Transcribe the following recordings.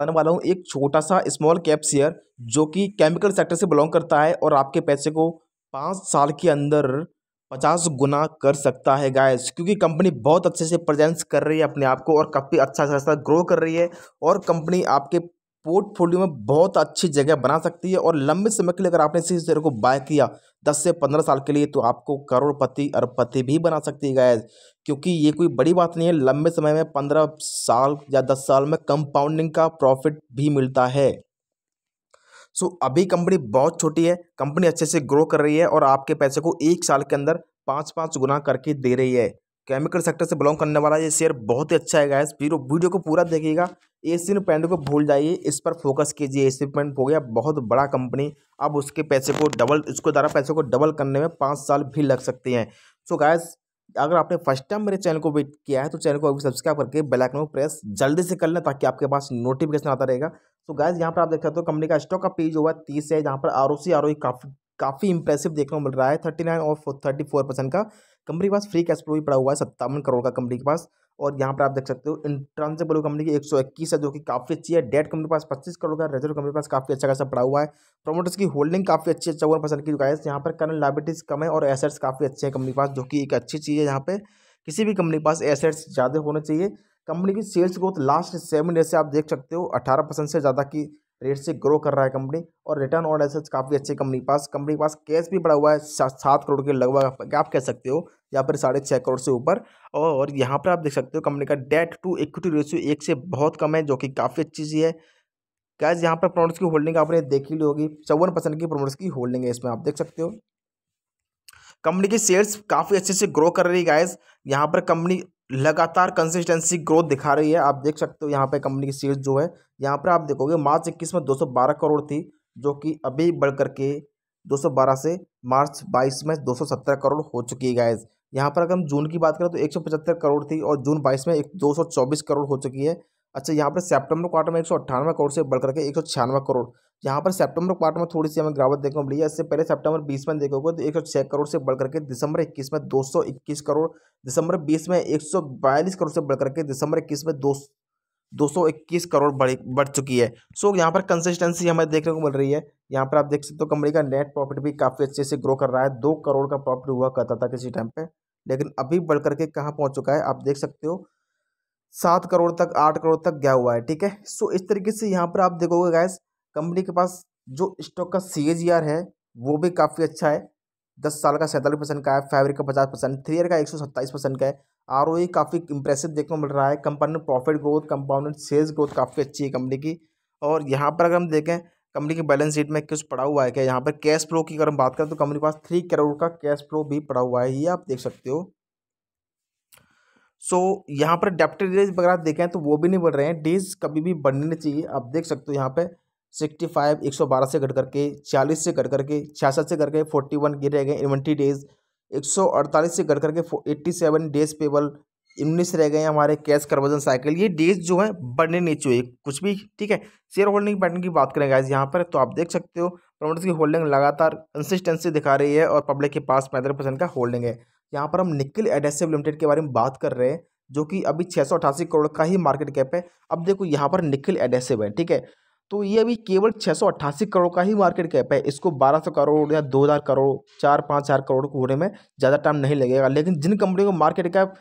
बताने वाला हूँ एक छोटा सा स्मॉल कैप शेयर जो कि केमिकल सेक्टर से बिलोंग करता है और आपके पैसे को पाँच साल के अंदर पचास गुना कर सकता है गायस क्योंकि कंपनी बहुत अच्छे से प्रेजेंस कर रही है अपने आप को और काफ़ी अच्छा खासा ग्रो कर रही है और कंपनी आपके पोर्टफोलियो में बहुत अच्छी जगह बना सकती है और लंबे समय के लिए अगर आपने इसी शेयर को बाय किया दस से पंद्रह साल के लिए तो आपको करोड़पति अरबपति भी बना सकती है गैस क्योंकि ये कोई बड़ी बात नहीं है लंबे समय में पंद्रह साल या दस साल में कंपाउंडिंग का प्रॉफिट भी मिलता है सो so, अभी कंपनी बहुत छोटी है कंपनी अच्छे से ग्रो कर रही है और आपके पैसे को एक साल के अंदर पाँच पाँच गुना करके दे रही है केमिकल सेक्टर से बिलोंग करने वाला ये शेयर बहुत ही अच्छा है गैस फिर वीडियो को पूरा देखिएगा एशियन पेंट को भूल जाइए इस पर फोकस कीजिए एशियन पेंट हो गया बहुत बड़ा कंपनी अब उसके पैसे को डबल इसको द्वारा पैसे को डबल करने में पाँच साल भी लग सकते हैं सो गैस अगर आपने फर्स्ट टाइम मेरे चैनल को वेट किया है तो चैनल को अभी सब्सक्राइब करके बेल आइकन को प्रेस जल्दी से कर लें ताकि आपके पास नोटिफिकेशन आता रहेगा तो so गैस यहाँ पर आप देख सकते हो कंपनी का स्टॉक का पेज हुआ तीस है जहाँ पर आर ओ e काफ़ी काफ़ी इंप्रेसिव देखने को मिल रहा है थर्टी नाइन और थर्टी फोर परसेंट का कंपनी के पास फ्री कैश फ्लो भी पड़ा हुआ है सत्तावन करोड़ का कंपनी के पास और यहाँ पर आप देख सकते हो इंट्रांस कंपनी की एक सौ इक्कीस है जो कि काफ़ी अच्छी है डेट कंपनी के पास पच्चीस करोड़ का रेजर कंपनी के पास काफ़ी अच्छा खासा पड़ा हुआ है प्रोमोटर्स की होल्डिंग काफ़ी अच्छी है चौवन परसेंट की गाइस यहाँ पर करंट लाइबिलिटीज़ कम है और एसेट्स काफ़ी अच्छे हैं कंपनी के पास जो कि एक अच्छी चीज़ है यहाँ पर किसी भी कंपनी के पास एसेट्स ज़्यादा होने चाहिए कंपनी की sales growth last seven year से आप देख सकते हो अठारह परसेंट से ज़्यादा की रेट से ग्रो कर रहा है कंपनी और रिटर्न ऑन एसेट्स काफ़ी अच्छे कंपनी के पास कंपनी के पास कैश भी बढ़ा हुआ है सात करोड़ के लगभग आप कह सकते हो यहाँ पर साढ़े छः करोड़ से ऊपर और यहाँ पर आप देख सकते हो कंपनी का डेट टू इक्विटी रेशियो एक से बहुत कम है जो कि काफ़ी अच्छी चीज़ है गैस यहाँ पर प्रोमोट्स की होल्डिंग आपने देखी ली होगी चौवन परसेंट की प्रोमोट्स की होल्डिंग है इसमें आप देख सकते हो कंपनी की शेयर्स काफ़ी अच्छे से ग्रो कर रही है गाइस यहाँ पर कंपनी लगातार कंसिस्टेंसी ग्रोथ दिखा रही है आप देख सकते हो यहाँ पे कंपनी की शेयर जो है यहाँ पर आप देखोगे मार्च इक्कीस में 212 करोड़ थी जो कि अभी बढ़ करके 212 से मार्च 22 में 217 करोड़ हो चुकी है गाइज यहाँ पर अगर हम जून की बात करें तो पचहत्तर करोड़ थी और जून 22 में एक चौबीस करोड़ हो चुकी है अच्छा यहाँ पर सेप्टेम्बर क्वार्टर में एक करोड़ से बढ़ करके एक करोड़ यहाँ पर सितंबर क्वार्टर में थोड़ी सी हमें गिरावट देखने को मिली है इससे पहले सितंबर बीस में देखोगे तो एक सौ छः करोड़ से बढ़कर के दिसंबर इक्कीस में इक्कीस करोड़ दिसंबर बीस में बयालीस करोड़ से बढ़कर के दिसंबर इक्कीस में दो 221 करोड़ बढ़ बढ़ चुकी है सो यहाँ पर कंसिस्टेंसी हमें देखने को मिल रही है यहाँ पर आप देख सकते हो तो कंपनी का नेट प्रॉफिट भी काफ़ी अच्छे से ग्रो कर रहा है दो करोड़ का प्रॉफिट हुआ करता था किसी टाइम पर लेकिन अभी बढ़ करके कहाँ पहुँच चुका है आप देख सकते हो सात करोड़ तक आठ करोड़ तक गया हुआ है ठीक है सो इस तरीके से यहाँ पर आप देखोगे गैस कंपनी के पास जो स्टॉक का सी है वो भी काफ़ी अच्छा है दस साल का सैंतालीस परसेंट का है फैब्रिक का पचास परसेंट थ्री ईयर का एक सौ सत्ताईस परसेंट का है आर ओ काफ़ी इंप्रेसिव देखने को मिल रहा है में profit growth compound sales growth काफ़ी अच्छी है कंपनी की और यहाँ पर अगर हम देखें कंपनी की बैलेंस शीट में कुछ पड़ा हुआ है क्या यहाँ पर कैश फ्लो की अगर हम बात करें तो कंपनी के पास थ्री करोड़ का कैश फ्लो भी पड़ा हुआ है ये आप देख सकते हो सो so, यहाँ पर डेप्टेज वगैरह देखें तो वो भी नहीं बढ़ रहे हैं डीज कभी भी बढ़ने नहीं चाहिए आप देख सकते हो यहाँ पर सिक्सटी फाइव एक सौ बारह से घट करके चालीस से घट करके छियासठ से करके फोर्टी वन रह गए इवेंटी डेज एक सौ अड़तालीस से घट करके एट्टी सेवन डेज पेबल उन्नीस रह गए हमारे कैश कन्वर्जन साइकिल ये डेज जो है बढ़ने नहीं चाहिए कुछ भी ठीक है शेयर होल्डिंग पैटर्न की बात करें गाइज यहाँ पर तो आप देख सकते हो प्रमोटर्स की होल्डिंग लगातार कंसिस्टेंसी दिखा रही है और पब्लिक के पास पैंतालीस परसेंट का होल्डिंग है यहाँ पर हम निकल एडेसिव लिमिटेड के बारे में बात कर रहे हैं जो कि अभी छः करोड़ का ही मार्केट कैप है अब देखो यहाँ पर निकल एडेसिव है ठीक है तो ये अभी केवल छः सौ अट्ठासी करोड़ का ही मार्केट कैप है इसको बारह सौ करोड़ या दो हज़ार करोड़ चार पाँच हज़ार करोड़ को होने में ज़्यादा टाइम नहीं लगेगा लेकिन जिन कंपनी को मार्केट कैप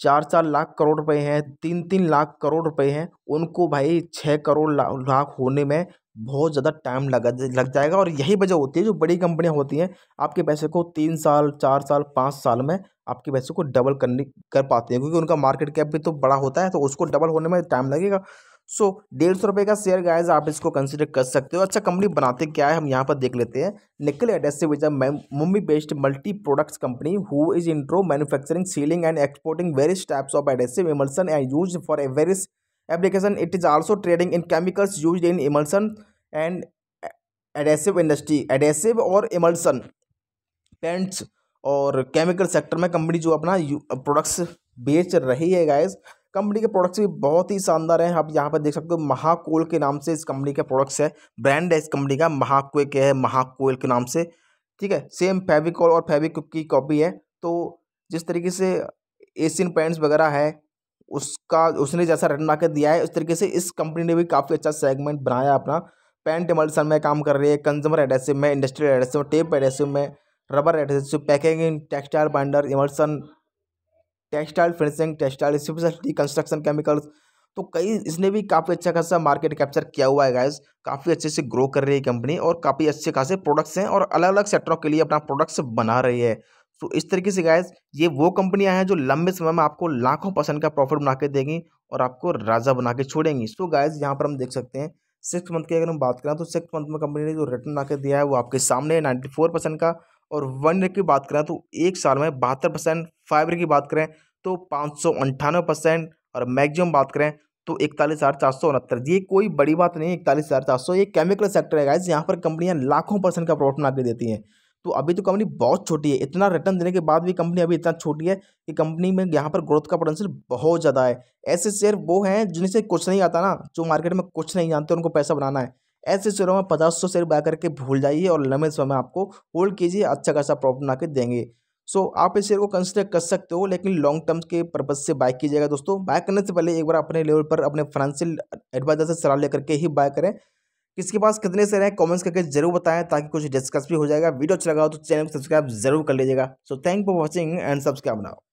चार चार लाख करोड़ रुपए हैं तीन तीन लाख करोड़ रुपए हैं उनको भाई छः करोड़ लाख होने में बहुत ज़्यादा टाइम लगा लग जाएगा और यही वजह होती है जो बड़ी कंपनियाँ होती हैं आपके पैसे को तीन साल चार साल पाँच साल में आपके पैसे को डबल करने कर पाती हैं क्योंकि उनका मार्केट कैप भी तो बड़ा होता है तो उसको डबल होने में टाइम लगेगा सो डेढ़ सौ रुपये का शेयर गाइज आप इसको कंसिडर कर सकते हो अच्छा कंपनी बनाते क्या है हम यहाँ पर देख लेते हैं Nikhil adhesive is a Mumbai based multi products company who is into manufacturing selling and exporting various types of adhesive emulsion and use for various application it is also trading in chemicals use in emulsion and adhesive industry adhesive और emulsion paints और chemical sector में company जो अपना products बेच रही है guys company के products भी बहुत ही शानदार हैं आप यहाँ पर देख सकते हो महाकोल के नाम से इस कंपनी के प्रोडक्ट्स है ब्रांड है इस कंपनी का महाक्विक है महाकोल के नाम से ठीक है सेम फेविकॉल और फेविक्विक की कॉपी है तो जिस तरीके से एशियन पेंट्स वगैरह है उसका उसने जैसा रन मार्केट दिया है उस तरीके से इस कंपनी ने भी काफ़ी अच्छा सेगमेंट बनाया अपना पेंट मल्सन में काम कर रही है कंज्यूमर एडेसिव में इंडस्ट्रियल एडेसिव टेप एडेसिव में rubber adhesive packaging textile binder emulsion textile finishing textile speciality construction chemicals तो कई इसने भी काफ़ी अच्छा खासा मार्केट कैप्चर किया हुआ है गाइस काफ़ी अच्छे से ग्रो कर रही है कंपनी और काफ़ी अच्छे खासे प्रोडक्ट्स हैं और अलग अलग सेक्टरों के लिए अपना प्रोडक्ट्स बना रही है तो इस तरीके से गैस ये वो कंपनियां हैं जो लंबे समय में आपको लाखों परसेंट का प्रॉफिट बना के देंगी और आपको राजा बना के छोड़ेंगी सो तो यहाँ पर हम देख सकते हैं सिक्स मंथ की अगर हम बात करें तो सिक्स मंथ में कंपनी ने जो रिटर्न बना दिया है वो आपके सामने है नाइन्टी फोर परसेंट का और वन ईयर की बात करें तो एक साल में बहत्तर परसेंट फाइबर की बात करें तो पाँच सौ अंठानवे परसेंट और मैगजिम बात करें तो इकतालीस हज़ार चार सौ उनहत्तर ये कोई बड़ी बात नहीं इकतालीस हज़ार चार सौ ये केमिकल सेक्टर है यहाँ पर कंपनियाँ लाखों परसेंट का प्रॉफिट बना के देती हैं तो अभी तो कंपनी बहुत छोटी है इतना रिटर्न देने के बाद भी कंपनी अभी इतना छोटी है कि कंपनी में यहाँ पर ग्रोथ का पोटेंशियल बहुत ज़्यादा है ऐसे शेयर वो हैं जिनसे कुछ नहीं आता ना जो मार्केट में कुछ नहीं जानते उनको पैसा बनाना है ऐसे शेयरों में पचास सौ शेयर बाय करके भूल जाइए और लंबे समय में आपको होल्ड कीजिए अच्छा खासा प्रॉफिट बना के देंगे सो so, आप इस शेयर को कंसिडर कर सकते हो लेकिन लॉन्ग टर्म के पर्पज से बाय कीजिएगा दोस्तों बाय करने से पहले एक बार अपने लेवल पर अपने फाइनेंशियल एडवाइजर से सलाह लेकर के ही बाय करें किसके पास कितने शेयर हैं कमेंट्स करके जरूर बताएं ताकि कुछ डिस्कस भी हो जाएगा वीडियो अच्छा लगा हो तो चैनल को सब्सक्राइब जरूर कर लीजिएगा so thank for watching and subscribe now